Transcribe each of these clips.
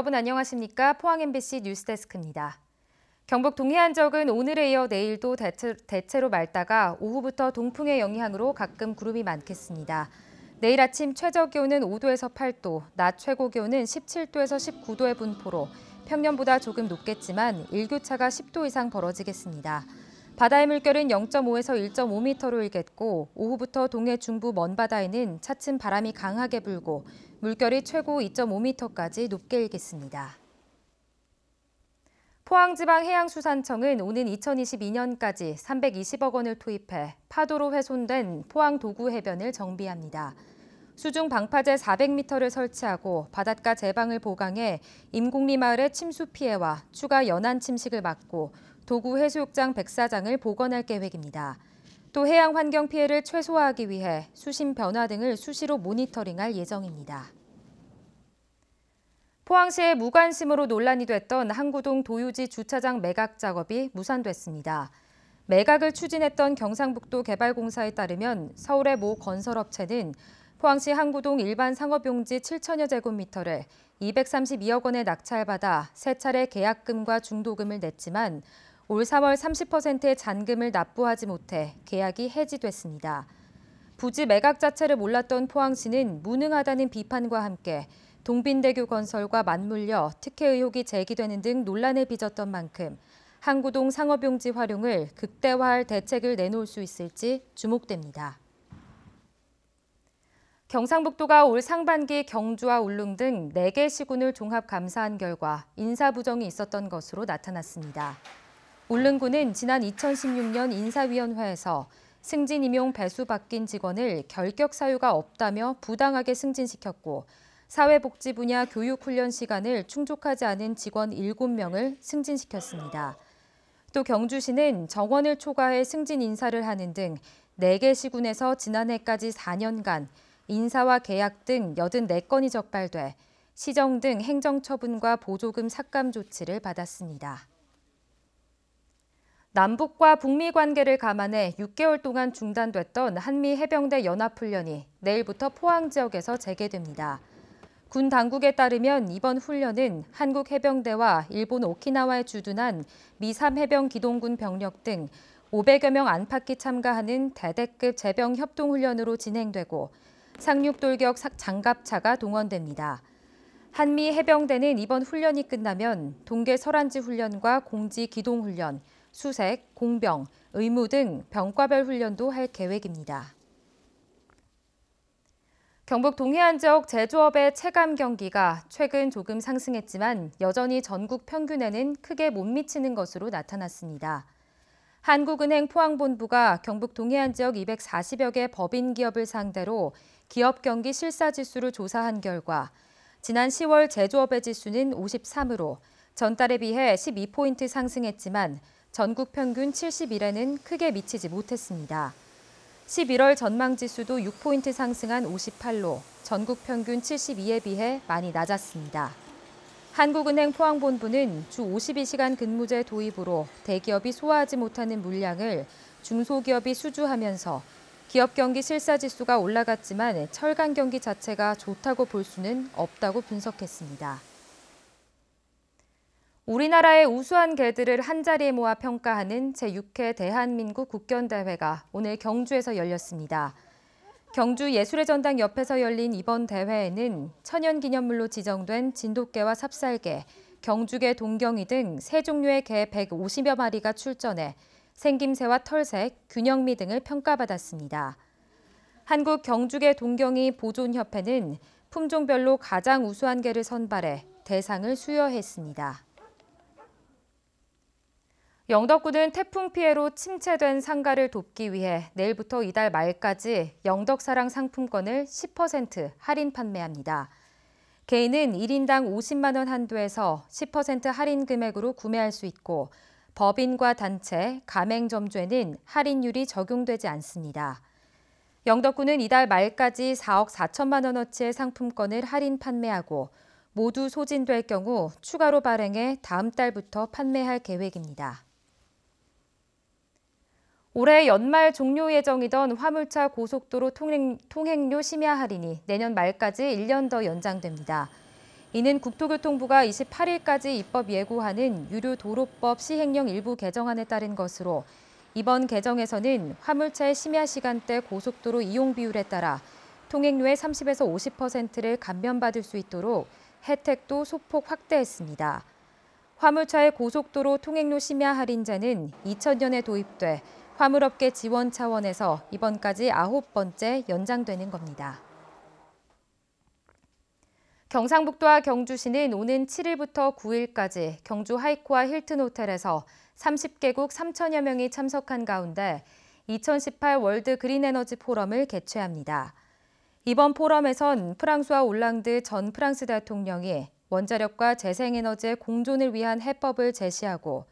여러분 안녕하십니까? 포항 MBC 뉴스데스크입니다. 경북 동해안 적은 오늘에 이어 내일도 대체, 로 맑다가 오후부터 동풍의 영향으로 가끔 구름이 많겠습니다. 내일 아침 최저 기온은 5도에서 8도, 낮 최고 기온은 17도에서 19도의 분포로 평년보다 조금 높겠지만 일교차가 10도 이상 벌어지겠습니다. 바다의 물결은 0.5에서 1.5m로 일겠고 오후부터 동해 중부 먼바다에는 차츰 바람이 강하게 불고 물결이 최고 2.5m까지 높게 일겠습니다. 포항지방해양수산청은 오는 2022년까지 320억 원을 투입해 파도로 훼손된 포항 도구 해변을 정비합니다. 수중 방파제 400m를 설치하고 바닷가 제방을 보강해 임곡리 마을의 침수 피해와 추가 연안 침식을 막고 도구 해수욕장 백사장을 복원할 계획입니다. 또 해양 환경 피해를 최소화하기 위해 수심 변화 등을 수시로 모니터링할 예정입니다. 포항시의 무관심으로 논란이 됐던 항구동 도유지 주차장 매각 작업이 무산됐습니다. 매각을 추진했던 경상북도 개발공사에 따르면 서울의 모 건설업체는 포항시 항구동 일반 상업용지 7천여 제곱미터를 232억 원에 낙찰받아 세 차례 계약금과 중도금을 냈지만 올 4월 30%의 잔금을 납부하지 못해 계약이 해지됐습니다. 부지 매각 자체를 몰랐던 포항시는 무능하다는 비판과 함께 동빈대교 건설과 맞물려 특혜 의혹이 제기되는 등 논란에 빚었던 만큼 항구동 상업용지 활용을 극대화할 대책을 내놓을 수 있을지 주목됩니다. 경상북도가 올 상반기 경주와 울릉 등 4개 시군을 종합 감사한 결과 인사 부정이 있었던 것으로 나타났습니다. 울릉군은 지난 2016년 인사위원회에서 승진 임용 배수 바뀐 직원을 결격 사유가 없다며 부당하게 승진시켰고 사회복지 분야 교육 훈련 시간을 충족하지 않은 직원 7명을 승진시켰습니다. 또 경주시는 정원을 초과해 승진 인사를 하는 등 4개 시군에서 지난해까지 4년간 인사와 계약 등 84건이 적발돼 시정 등 행정처분과 보조금 삭감 조치를 받았습니다. 남북과 북미 관계를 감안해 6개월 동안 중단됐던 한미 해병대 연합훈련이 내일부터 포항 지역에서 재개됩니다. 군 당국에 따르면 이번 훈련은 한국 해병대와 일본 오키나와에 주둔한 미삼 해병 기동군 병력 등 500여 명 안팎이 참가하는 대대급 재병 협동 훈련으로 진행되고 상륙 돌격 장갑차가 동원됩니다. 한미 해병대는 이번 훈련이 끝나면 동계 설안지 훈련과 공지 기동 훈련, 수색, 공병, 의무 등 병과별 훈련도 할 계획입니다. 경북 동해안 지역 제조업의 체감 경기가 최근 조금 상승했지만 여전히 전국 평균에는 크게 못 미치는 것으로 나타났습니다. 한국은행 포항본부가 경북 동해안 지역 240여 개 법인 기업을 상대로 기업 경기 실사 지수를 조사한 결과 지난 10월 제조업의 지수는 53으로 전달에 비해 12포인트 상승했지만 전국 평균 70이라는 크게 미치지 못했습니다. 11월 전망지수도 6포인트 상승한 58로 전국 평균 72에 비해 많이 낮았습니다. 한국은행 포항본부는 주 52시간 근무제 도입으로 대기업이 소화하지 못하는 물량을 중소기업이 수주하면서 기업 경기 실사 지수가 올라갔지만 철강 경기 자체가 좋다고 볼 수는 없다고 분석했습니다. 우리나라의 우수한 개들을 한자리에 모아 평가하는 제6회 대한민국 국견대회가 오늘 경주에서 열렸습니다. 경주 예술의 전당 옆에서 열린 이번 대회에는 천연기념물로 지정된 진돗개와 삽살개, 경주개 동경이 등3 종류의 개 150여 마리가 출전해 생김새와 털색, 균형미 등을 평가받았습니다. 한국 경주개 동경이 보존협회는 품종별로 가장 우수한 개를 선발해 대상을 수여했습니다. 영덕군은 태풍 피해로 침체된 상가를 돕기 위해 내일부터 이달 말까지 영덕사랑 상품권을 10% 할인 판매합니다. 개인은 1인당 50만 원 한도에서 10% 할인 금액으로 구매할 수 있고 법인과 단체, 가맹점주에는 할인율이 적용되지 않습니다. 영덕군은 이달 말까지 4억 4천만 원어치의 상품권을 할인 판매하고 모두 소진될 경우 추가로 발행해 다음 달부터 판매할 계획입니다. 올해 연말 종료 예정이던 화물차 고속도로 통행, 료 심야 할인이 내년 말까지 1년 더 연장됩니다. 이는 국토교통부가 28일까지 입법 예고하는 유료 도로법 시행령 일부 개정안에 따른 것으로 이번 개정에서는 화물차의 심야 시간대 고속도로 이용 비율에 따라 통행료의 30에서 50%를 감면받을 수 있도록 혜택도 소폭 확대했습니다. 화물차의 고속도로 통행료 심야 할인제는 2000년에 도입돼 화물업계 지원 차원에서 이번까지 아홉 번째 연장되는 겁니다. 경상북도와 경주시는 오는 7일부터 9일까지 경주 하이코와 힐튼 호텔에서 30개국 3천여 명이 참석한 가운데 2018 월드 그린 에너지 포럼을 개최합니다. 이번 포럼에선 프랑스와 올랑드 전 프랑스 대통령이 원자력과 재생에너지의 공존을 위한 해법을 제시하고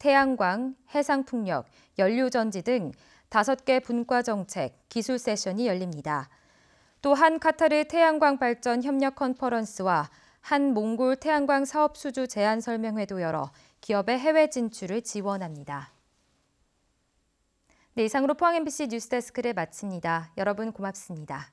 태양광, 해상풍력, 연료전지 등 다섯 개 분과 정책, 기술 세션이 열립니다. 또한 카타르 태양광 발전 협력 컨퍼런스와 한 몽골 태양광 사업 수주 제안 설명회도 열어 기업의 해외 진출을 지원합니다. 네, 이상으로 포항 MBC 뉴스데스크를 마칩니다. 여러분 고맙습니다.